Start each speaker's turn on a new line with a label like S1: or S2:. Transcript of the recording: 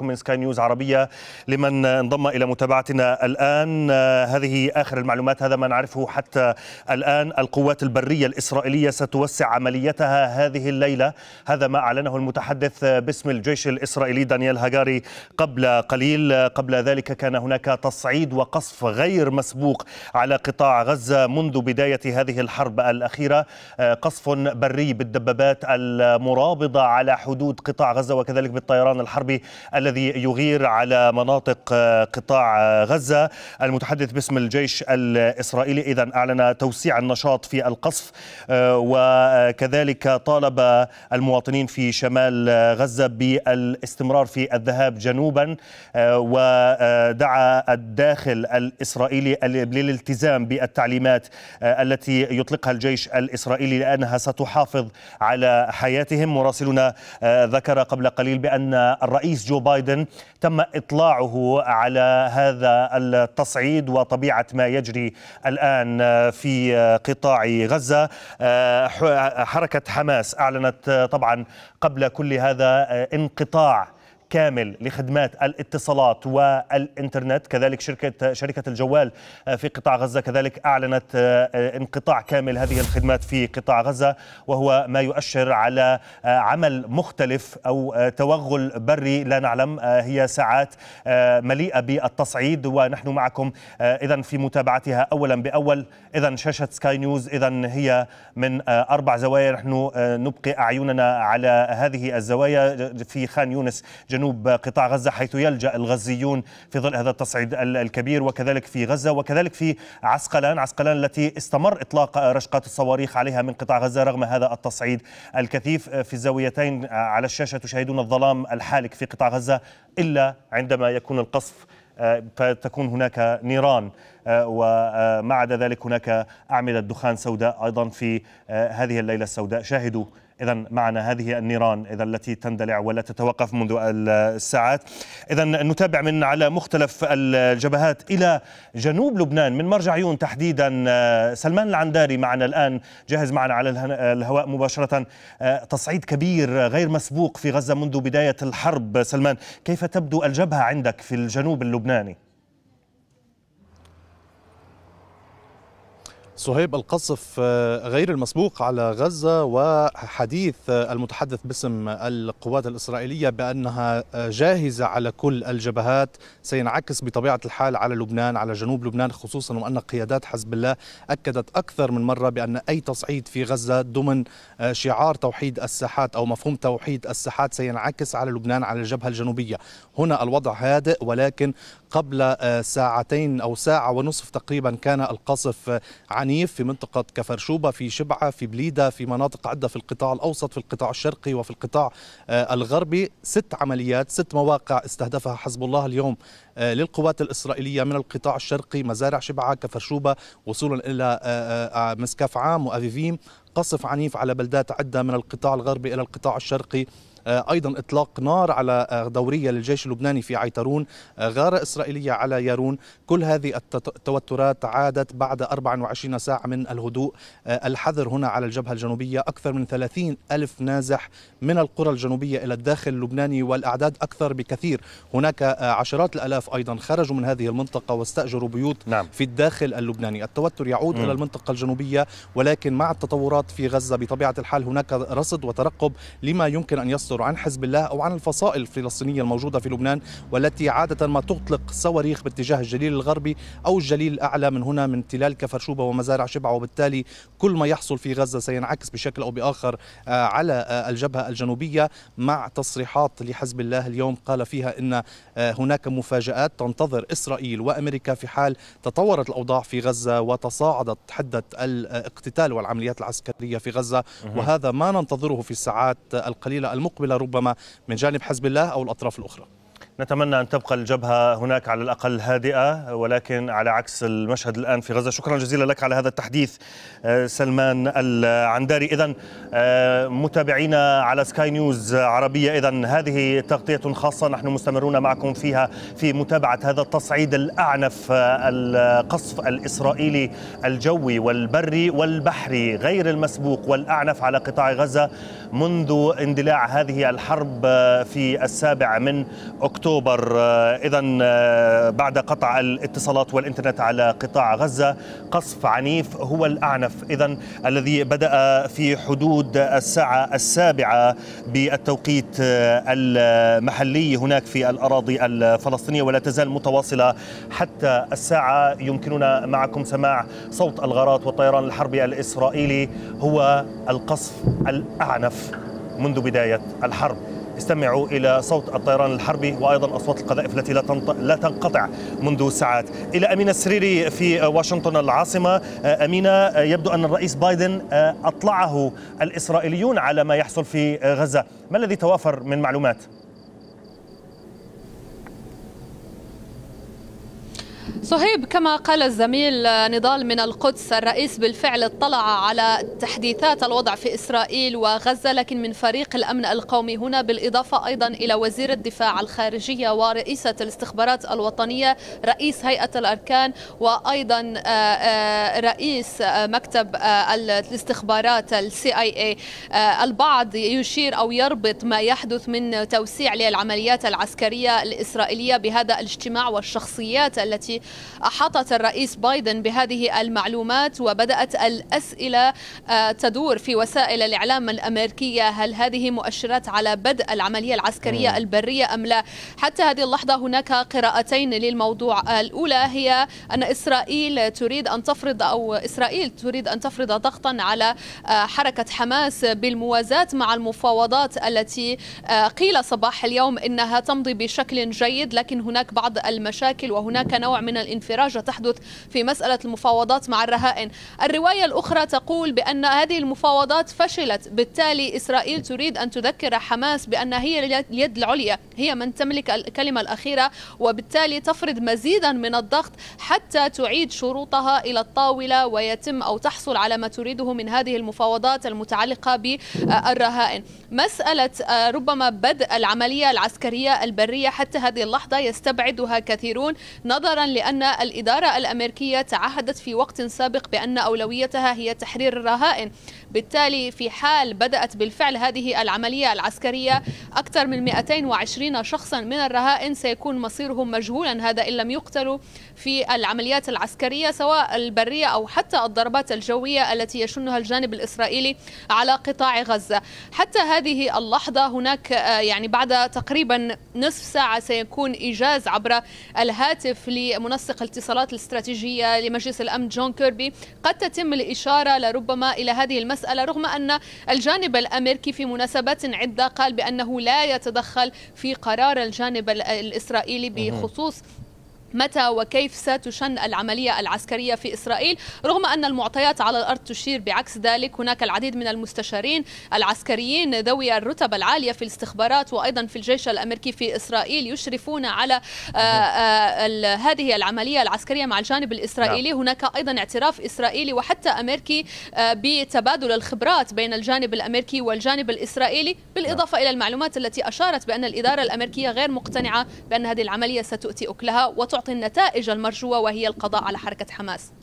S1: من سكاي نيوز عربية لمن انضم إلى متابعتنا الآن هذه آخر المعلومات هذا ما نعرفه حتى الآن القوات البرية الإسرائيلية ستوسع عمليتها هذه الليلة هذا ما أعلنه المتحدث باسم الجيش الإسرائيلي دانيال هاجاري قبل قليل قبل ذلك كان هناك تصعيد وقصف غير مسبوق على قطاع غزة منذ بداية هذه الحرب الأخيرة قصف بري بالدبابات المرابضة على حدود قطاع غزة وكذلك بالطيران الحربي الذي يغير على مناطق قطاع غزة المتحدث باسم الجيش الإسرائيلي إذا أعلن توسيع النشاط في القصف آه، وكذلك طالب المواطنين في شمال غزة بالاستمرار في الذهاب جنوبا آه، ودعا الداخل الإسرائيلي للالتزام بالتعليمات آه، التي يطلقها الجيش الإسرائيلي لأنها ستحافظ على حياتهم مراسلنا ذكر قبل قليل بأن الرئيس جو بايدن بايدن تم إطلاعه على هذا التصعيد وطبيعة ما يجري الآن في قطاع غزة آه، حركة حماس أعلنت طبعا قبل كل هذا آه، انقطاع كامل لخدمات الاتصالات والإنترنت كذلك شركة, شركة الجوال في قطاع غزة كذلك أعلنت آه، انقطاع كامل هذه الخدمات في قطاع غزة وهو ما يؤشر على آه، عمل مختلف أو آه، توغل بري لا نعلم هي ساعات مليئة بالتصعيد ونحن معكم إذا في متابعتها أولا بأول إذا شاشة سكاي نيوز إذا هي من أربع زوايا نحن نبقي أعيننا على هذه الزوايا في خان يونس جنوب جنوب قطاع غزة حيث يلجأ الغزيون في ظل هذا التصعيد الكبير وكذلك في غزة وكذلك في عسقلان عسقلان التي استمر إطلاق رشقات الصواريخ عليها من قطاع غزة رغم هذا التصعيد الكثيف في الزاويتين على الشاشة تشاهدون الظلام الحالك في قطاع غزة إلا عندما يكون القصف فتكون آه، هناك نيران آه، وما عدا ذلك هناك أعمدة دخان سوداء أيضا في آه، هذه الليلة السوداء شاهدوا إذا معنا هذه النيران إذا التي تندلع ولا تتوقف منذ الساعات إذا نتابع من على مختلف الجبهات إلى جنوب لبنان من مرجع عيون تحديدا آه، سلمان العنداري معنا الآن جاهز معنا على الهواء مباشرة آه، تصعيد كبير غير مسبوق في غزة منذ بداية الحرب سلمان كيف تبدو الجبهة عندك في الجنوب اللبناني؟
S2: صهيب القصف آه، غير المسبوق على غزة وحديث آه، المتحدث باسم القوات الإسرائيلية بأنها آه، جاهزة على كل الجبهات سينعكس بطبيعة الحال على لبنان على جنوب لبنان خصوصا وأن قيادات حزب الله أكدت أكثر من مرة بأن أي تصعيد في غزة ضمن شعار توحيد الساحات أو مفهوم توحيد الساحات سينعكس على لبنان على الجبهة الجنوبية هنا الوضع هادئ ولكن قبل آه، ساعتين أو ساعة ونصف تقريبا كان القصف آه، عنيف في منطقة كفرشوبة في شبعة في بليدة في مناطق عدة في القطاع الأوسط في القطاع الشرقي وفي القطاع آه، الغربي ست عمليات ست مواقع استهدفها حزب الله اليوم للقوات الإسرائيلية من القطاع الشرقي مزارع شبعة كفرشوبة وصولا إلى مسكاف عام وأفيفيم قصف عنيف على بلدات عدة من القطاع الغربي إلى القطاع الشرقي آه، أيضا إطلاق نار على آه، دورية للجيش اللبناني في عيترون آه، غارة إسرائيلية على يارون كل هذه التوترات عادت بعد 24 ساعة من الهدوء الحذر هنا على الجبهة الجنوبية أكثر من 30 ألف نازح من القرى الجنوبية إلى الداخل اللبناني والأعداد أكثر بكثير هناك عشرات الألاف أيضا خرجوا من هذه المنطقة واستأجروا بيوت نعم. في الداخل اللبناني التوتر يعود م. إلى المنطقة الجنوبية ولكن مع التطورات في غزة بطبيعة الحال هناك رصد وترقب لما يمكن أن يصل العناصر عن حزب الله أو عن الفصائل الفلسطينية الموجودة في لبنان والتي عادة ما تطلق صواريخ باتجاه الجليل الغربي أو الجليل الأعلى من هنا من تلال كفرشوبة ومزارع شبعة وبالتالي كل ما يحصل في غزة سينعكس بشكل أو بآخر آه، على آه، الجبهة الجنوبية مع تصريحات لحزب الله اليوم قال فيها أن آه، هناك مفاجآت تنتظر إسرائيل وأمريكا في حال تطورت الأوضاع في غزة وتصاعدت حدة الاقتتال والعمليات العسكرية في غزة وهذا ما
S1: ننتظره في الساعات القليلة المقبلة المستقبلة ربما من جانب حزب الله أو الأطراف الأخرى نتمنى أن تبقى الجبهة هناك على الأقل هادئة ولكن على عكس المشهد الآن في غزة شكرا جزيلا لك على هذا التحديث آه، سلمان العنداري إذا آه، متابعينا على سكاي نيوز عربية إذا هذه تغطية خاصة نحن مستمرون معكم فيها في متابعة هذا التصعيد الأعنف آه، القصف الإسرائيلي الجوي والبري والبحري غير المسبوق والأعنف على قطاع غزة منذ اندلاع هذه الحرب في السابع من أكتوبر أكتوبر آه، إذا آه، بعد قطع الاتصالات والإنترنت على قطاع غزة قصف عنيف هو الأعنف إذا الذي بدأ في حدود الساعة السابعة بالتوقيت آه، المحلي هناك في الأراضي الفلسطينية ولا تزال متواصلة حتى الساعة يمكننا معكم سماع صوت الغارات والطيران الحربي الإسرائيلي هو القصف الأعنف منذ بداية الحرب استمعوا إلى صوت الطيران الحربي وأيضا أصوات القذائف التي لا, لا تنقطع منذ ساعات إلى أمينة السريري في واشنطن العاصمة آه، أمينة آه، يبدو أن الرئيس بايدن آه، أطلعه الإسرائيليون على ما يحصل في غزة ما الذي توافر من معلومات؟
S3: صهيب كما قال الزميل آه، نضال من القدس الرئيس بالفعل اطلع على تحديثات الوضع في إسرائيل وغزة لكن من فريق الأمن القومي هنا بالإضافة أيضا إلى وزير الدفاع الخارجية ورئيسة الاستخبارات الوطنية رئيس هيئة الأركان وأيضا آه، آه، رئيس مكتب الاستخبارات السي اي اي البعض يشير أو يربط ما يحدث من توسيع للعمليات العسكرية الإسرائيلية بهذا الاجتماع والشخصيات التي أحاطت الرئيس بايدن بهذه المعلومات وبدأت الأسئلة آه، تدور في وسائل الإعلام الأمريكية هل هذه مؤشرات على بدء العملية العسكرية البرية أم لا حتى هذه اللحظة هناك قراءتين للموضوع آه، الأولى هي أن إسرائيل تريد أن تفرض أو إسرائيل تريد أن تفرض ضغطا على آه، حركة حماس بالموازاة مع المفاوضات التي قيل صباح اليوم إنها تمضي بشكل جيد لكن هناك بعض المشاكل وهناك نوع من انفراجة تحدث في مسألة المفاوضات مع الرهائن الرواية الأخرى تقول بأن هذه المفاوضات فشلت بالتالي إسرائيل تريد أن تذكر حماس بأن هي اليد العليا هي من تملك الكلمة الأخيرة وبالتالي تفرض مزيدا من الضغط حتى تعيد شروطها إلى الطاولة ويتم أو تحصل على ما تريده من هذه المفاوضات المتعلقة بالرهائن مسألة آه، ربما بدء العملية العسكرية البرية حتى هذه اللحظة يستبعدها كثيرون نظرا لأن أن الإدارة الأمريكية تعهدت في وقت سابق بأن أولويتها هي تحرير الرهائن بالتالي في حال بدأت بالفعل هذه العملية العسكرية أكثر من 220 شخصا من الرهائن سيكون مصيرهم مجهولا هذا إن لم يقتلوا في العمليات العسكرية سواء البرية أو حتى الضربات الجوية التي يشنها الجانب الإسرائيلي على قطاع غزة حتى هذه اللحظة هناك آه، يعني بعد تقريبا نصف ساعة سيكون إيجاز عبر الهاتف لمنصة منسق الاتصالات الاستراتيجية لمجلس الأمن جون كيربي قد تتم الإشارة لربما إلى هذه المسألة رغم أن الجانب الأمريكي في مناسبات عدة قال بأنه لا يتدخل في قرار الجانب الإسرائيلي بخصوص متى وكيف ستشن العملية العسكرية في إسرائيل رغم أن المعطيات على الأرض تشير بعكس ذلك هناك العديد من المستشارين العسكريين ذوي الرتب العالية في الاستخبارات وأيضا في الجيش الأمريكي في إسرائيل يشرفون على آه، آه، هذه العملية العسكرية مع الجانب الإسرائيلي نعم. هناك أيضا اعتراف إسرائيلي وحتى أمريكي آه، بتبادل الخبرات بين الجانب الأمريكي والجانب الإسرائيلي بالإضافة إلى المعلومات التي أشارت بأن الإدارة الأمريكية غير مقتنعة بأن هذه العملية ستؤتي أكلها وتعطي تعطي النتائج المرجوة وهي القضاء على حركة حماس